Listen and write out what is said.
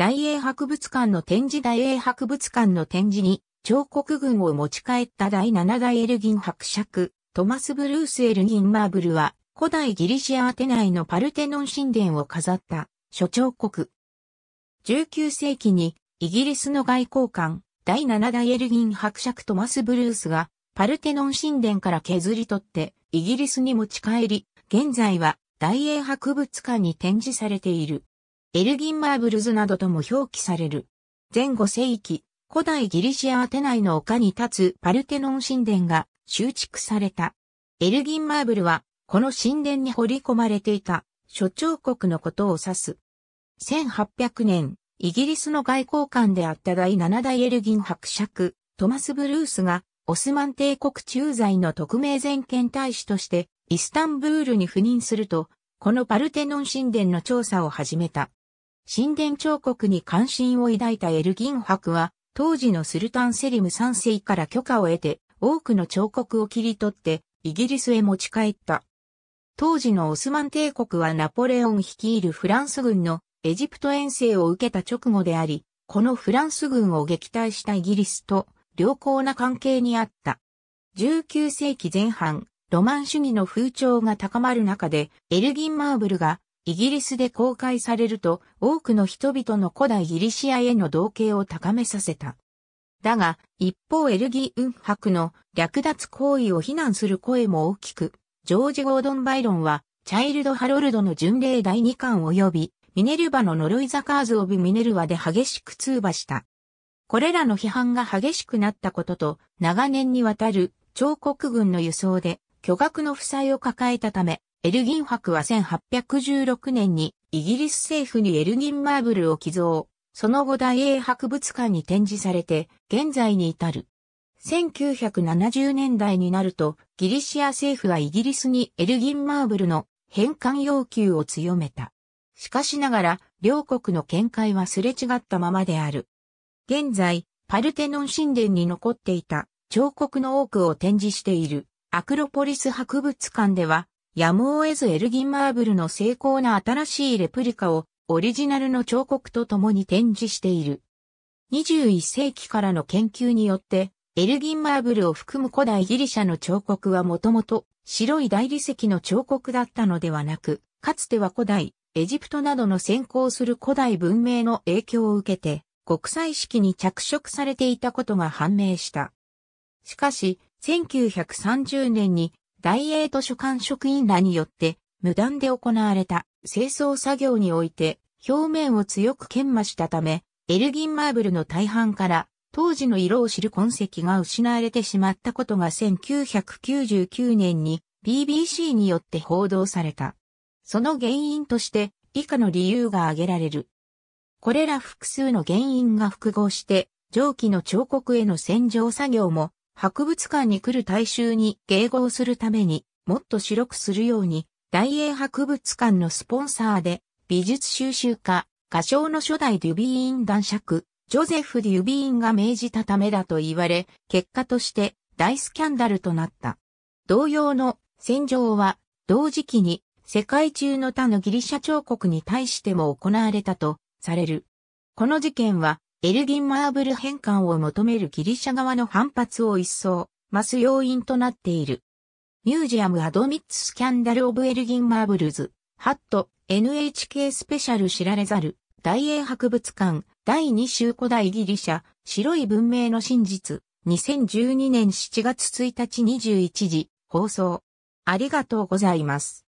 大英博物館の展示大英博物館の展示に、彫刻群を持ち帰った第7代エルギン伯爵、トマス・ブルース・エルギン・マーブルは、古代ギリシアアテナイのパルテノン神殿を飾った、諸彫刻。19世紀に、イギリスの外交官、第7代エルギン伯爵トマス・ブルースが、パルテノン神殿から削り取って、イギリスに持ち帰り、現在は大英博物館に展示されている。エルギンマーブルズなどとも表記される。前後世紀、古代ギリシアアテナイの丘に立つパルテノン神殿が修築された。エルギンマーブルは、この神殿に掘り込まれていた諸長国のことを指す。1800年、イギリスの外交官であった第7代エルギン伯爵、トマス・ブルースが、オスマン帝国駐在の特命全権大使として、イスタンブールに赴任すると、このパルテノン神殿の調査を始めた。神殿彫刻に関心を抱いたエルギン博は、当時のスルタンセリム3世から許可を得て、多くの彫刻を切り取って、イギリスへ持ち帰った。当時のオスマン帝国はナポレオン率いるフランス軍のエジプト遠征を受けた直後であり、このフランス軍を撃退したイギリスと良好な関係にあった。19世紀前半、ロマン主義の風潮が高まる中で、エルギン・マーブルがイギリスで公開されると多くの人々の古代ギリシアへの同型を高めさせた。だが、一方エルギー・ウンの略奪行為を非難する声も大きく、ジョージ・ゴードン・バイロンは、チャイルド・ハロルドの巡礼第2巻及び、ミネルヴァの呪いザカーズ・オブ・ミネルヴァで激しく通話した。これらの批判が激しくなったことと、長年にわたる、彫刻軍の輸送で巨額の負債を抱えたため、エルギン博は1816年にイギリス政府にエルギンマーブルを寄贈。その後大英博物館に展示されて現在に至る。1970年代になるとギリシア政府はイギリスにエルギンマーブルの返還要求を強めた。しかしながら両国の見解はすれ違ったままである。現在、パルテノン神殿に残っていた彫刻の多くを展示しているアクロポリス博物館ではやむを得ずエルギンマーブルの精巧な新しいレプリカをオリジナルの彫刻と共に展示している。21世紀からの研究によって、エルギンマーブルを含む古代ギリシャの彫刻はもともと白い大理石の彫刻だったのではなく、かつては古代、エジプトなどの先行する古代文明の影響を受けて、国際式に着色されていたことが判明した。しかし、1930年に大英図書館職員らによって無断で行われた清掃作業において表面を強く研磨したため、エルギンマーブルの大半から当時の色を知る痕跡が失われてしまったことが1999年に BBC によって報道された。その原因として以下の理由が挙げられる。これら複数の原因が複合して、蒸気の彫刻への洗浄作業も博物館に来る大衆に迎合するために、もっと白くするように、大英博物館のスポンサーで、美術収集家、画商の初代デュビーン男爵、ジョゼフ・デュビーンが命じたためだと言われ、結果として大スキャンダルとなった。同様の戦場は、同時期に世界中の他のギリシャ彫刻に対しても行われたとされる。この事件はエルギン・マーブル返還を求めるギリシャ側の反発を一層増す要因となっている。ミュージアム・アドミッツ・スキャンダル・オブ・エルギン・マーブルズ、ハット、NHK スペシャル知られざる、大英博物館、第2週古代ギリシャ、白い文明の真実、2012年7月1日21時、放送。ありがとうございます。